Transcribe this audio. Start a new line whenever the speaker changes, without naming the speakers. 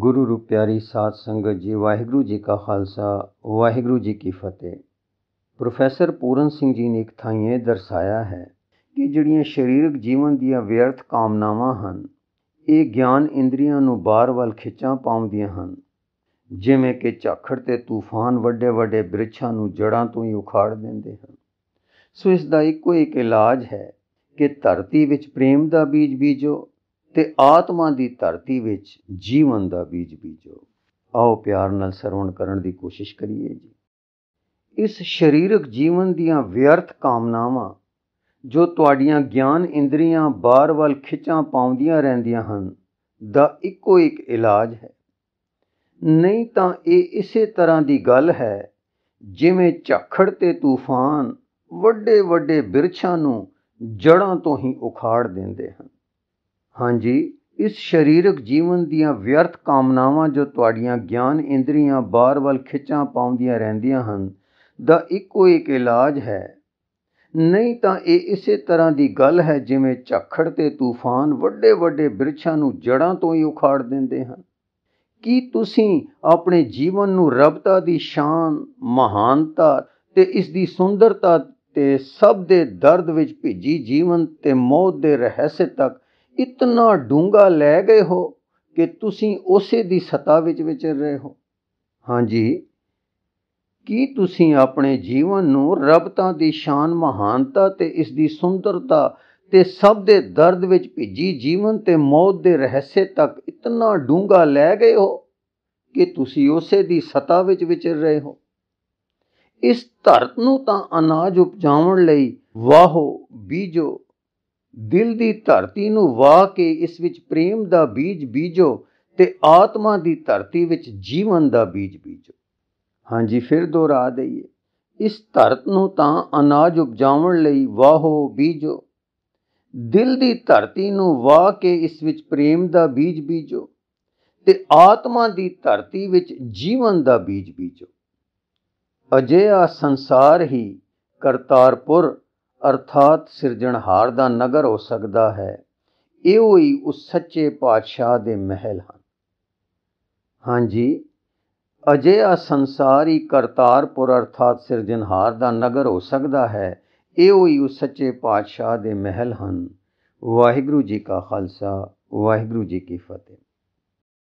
ਗੁਰੂ ਰੂਪ ਪਿਆਰੀ ਸਾਧ ਸੰਗਤ ਜੀ ਵਾਹਿਗੁਰੂ ਜੀ ਕਾ ਖਾਲਸਾ ਵਾਹਿਗੁਰੂ ਜੀ ਕੀ ਫਤਿਹ ਪ੍ਰੋਫੈਸਰ ਪੂਰਨ ਸਿੰਘ ਜੀ ਨੇ ਇੱਕ ਥਾਈਏ ਦਰਸਾਇਆ ਹੈ ਕਿ ਜਿਹੜੀਆਂ ਸਰੀਰਕ ਜੀਵਨ ਦੀਆਂ ਵਿਅਰਥ ਕਾਮਨਾਵਾਂ ਹਨ ਇਹ ਗਿਆਨ ਇੰਦਰੀਆਂ ਨੂੰ ਬਾਹਰ ਵੱਲ ਖਿੱਚਾਂ ਪਾਉਂਦੀਆਂ ਹਨ ਜਿਵੇਂ ਕਿ ਝਾਖੜ ਤੇ ਤੂਫਾਨ ਵੱਡੇ ਵੱਡੇ ਬ੍ਰਿਛਾਂ ਨੂੰ ਜੜਾਂ ਤੋਂ ਹੀ ਉਖਾੜ ਦਿੰਦੇ ਹਨ ਸੋ ਇਸ ਦਾ ਇੱਕੋ ਇੱਕ ਇਲਾਜ ਹੈ ਕਿ ਧਰਤੀ ਵਿੱਚ ਪ੍ਰੇਮ ਦਾ ਬੀਜ ਬੀਜੋ ਤੇ ਆਤਮਾ ਦੀ ਧਰਤੀ ਵਿੱਚ ਜੀਵਨ ਦਾ ਬੀਜ ਬੀਜੋ ਆਓ ਪਿਆਰ ਨਾਲ ਸਰਵਣ ਕਰਨ ਦੀ ਕੋਸ਼ਿਸ਼ ਕਰੀਏ ਜੀ ਇਸ ਸਰੀਰਕ ਜੀਵਨ ਦੀਆਂ ਵਿਅਰਥ ਕਾਮਨਾਵਾਂ ਜੋ ਤੁਹਾਡੀਆਂ ਗਿਆਨ ਇੰਦਰੀਆਂ ਬਾਰ ਵੱਲ ਖਿੱਚਾਂ ਪਾਉਂਦੀਆਂ ਰਹਿੰਦੀਆਂ ਹਨ ਦਾ ਇੱਕੋ ਇੱਕ ਇਲਾਜ ਹੈ ਨਹੀਂ ਤਾਂ ਇਹ ਇਸੇ ਤਰ੍ਹਾਂ ਦੀ ਗੱਲ ਹੈ ਜਿਵੇਂ ਝੱਖੜ ਤੇ ਤੂਫਾਨ ਵੱਡੇ ਵੱਡੇ ਬਿਰਛਾਂ ਨੂੰ ਜੜਾਂ ਤੋਂ ਹੀ ਉਖਾੜ ਦਿੰਦੇ ਹਨ ਹਾਂਜੀ ਇਸ ਸਰੀਰਕ ਜੀਵਨ ਦੀਆਂ ਵਿਅਰਥ ਕਾਮਨਾਵਾਂ ਜੋ ਤੁਹਾਡੀਆਂ ਗਿਆਨ ਇੰਦਰੀਆਂ ਬਾਹਰ ਵੱਲ ਖਿੱਚਾਂ ਪਾਉਂਦੀਆਂ ਰਹਿੰਦੀਆਂ ਹਨ ਦਾ ਇੱਕੋ ਇੱਕ ਇਲਾਜ ਹੈ ਨਹੀਂ ਤਾਂ ਇਹ ਇਸੇ ਤਰ੍ਹਾਂ ਦੀ ਗੱਲ ਹੈ ਜਿਵੇਂ ਝੱਖੜ ਤੇ ਤੂਫਾਨ ਵੱਡੇ ਵੱਡੇ ਬਿਰਛਾਂ ਨੂੰ ਜੜਾਂ ਤੋਂ ਹੀ ਉਖਾੜ ਦਿੰਦੇ ਹਨ ਕੀ ਤੁਸੀਂ ਆਪਣੇ ਜੀਵਨ ਨੂੰ ਰਬਤਾ ਦੀ ਸ਼ਾਨ ਮਹਾਨਤਾ ਤੇ ਇਸ ਦੀ ਸੁੰਦਰਤਾ ਤੇ ਸਭ ਦੇ ਦਰਦ ਵਿੱਚ ਭਿੱਜੀ ਜੀਵਨ ਤੇ ਮੌਤ ਦੇ ਰਹੱਸ ਤੱਕ ਇਤਨਾ ਡੂੰਗਾ ਲੈ ਗਏ ਹੋ ਕਿ ਤੁਸੀਂ ਉਸੇ ਦੀ ਸਤਾ ਵਿੱਚ ਵਿਚਰ ਰਹੇ ਹੋ ਹਾਂਜੀ ਕੀ ਤੁਸੀਂ ਆਪਣੇ ਜੀਵਨ ਨੂੰ ਰੱਬ ਤਾਂ ਦੀ ਸ਼ਾਨ ਮਹਾਨਤਾ ਤੇ ਇਸ ਦੀ ਸੁੰਦਰਤਾ ਤੇ ਸਭ ਦੇ ਦਰਦ ਵਿੱਚ ਭਿੱਜੀ ਜੀਵਨ ਤੇ ਮੌਤ ਦੇ ਰਹੱਸੇ ਤੱਕ ਇਤਨਾ ਡੂੰਗਾ ਲੈ ਗਏ ਹੋ ਕਿ ਤੁਸੀਂ ਉਸੇ ਦੀ ਸਤਾ ਵਿੱਚ ਵਿਚਰ ਰਹੇ ਹੋ ਇਸ ਧਰਤ ਨੂੰ ਤਾਂ ਅਨਾਜ ਉਪਜਾਉਣ ਲਈ ਵਾਹੋ ਬੀਜੋ ਦਿਲ ਦੀ ਧਰਤੀ ਨੂੰ ਵਾ ਕੇ ਇਸ ਵਿੱਚ ਪ੍ਰੇਮ ਦਾ ਬੀਜ ਬੀਜੋ ਤੇ ਆਤਮਾ ਦੀ ਧਰਤੀ ਵਿੱਚ ਜੀਵਨ ਦਾ ਬੀਜ ਬੀਜੋ ਹਾਂਜੀ ਫਿਰ ਦੁਹਰਾ ਦਈਏ ਇਸ ਧਰਤ ਨੂੰ ਤਾਂ ਅਨਾਜ ਉਪਜਾਉਣ ਲਈ ਵਾਹੋ ਬੀਜੋ ਦਿਲ ਦੀ ਧਰਤੀ ਨੂੰ ਵਾਹ ਕੇ ਇਸ ਵਿੱਚ ਪ੍ਰੇਮ ਦਾ ਬੀਜ ਬੀਜੋ ਤੇ ਆਤਮਾ ਦੀ ਧਰਤੀ ਵਿੱਚ ਜੀਵਨ ਦਾ ਬੀਜ ਬੀਜੋ ਅਜੇ ਆ ਸੰਸਾਰ ਹੀ ਕਰਤਾਰਪੁਰ ਅਰਥਾਤ ਸਿਰਜਣਹਾਰ ਦਾ ਨਗਰ ਹੋ ਸਕਦਾ ਹੈ ਇਹੋ ਹੀ ਉਸ ਸੱਚੇ ਪਾਤਸ਼ਾਹ ਦੇ ਮਹਿਲ ਹਨ ਹਾਂਜੀ ਅਜੇ ਆ ਸੰਸਾਰੀ ਕਰਤਾਰਪੁਰ ਅਰਥਾਤ ਸਿਰਜਣਹਾਰ ਦਾ ਨਗਰ ਹੋ ਸਕਦਾ ਹੈ ਇਹੋ ਹੀ ਉਸ ਸੱਚੇ ਪਾਤਸ਼ਾਹ ਦੇ ਮਹਿਲ ਹਨ ਵਾਹਿਗੁਰੂ ਜੀ ਕਾ ਖਾਲਸਾ ਵਾਹਿਗੁਰੂ ਜੀ ਕੀ ਫਤਿਹ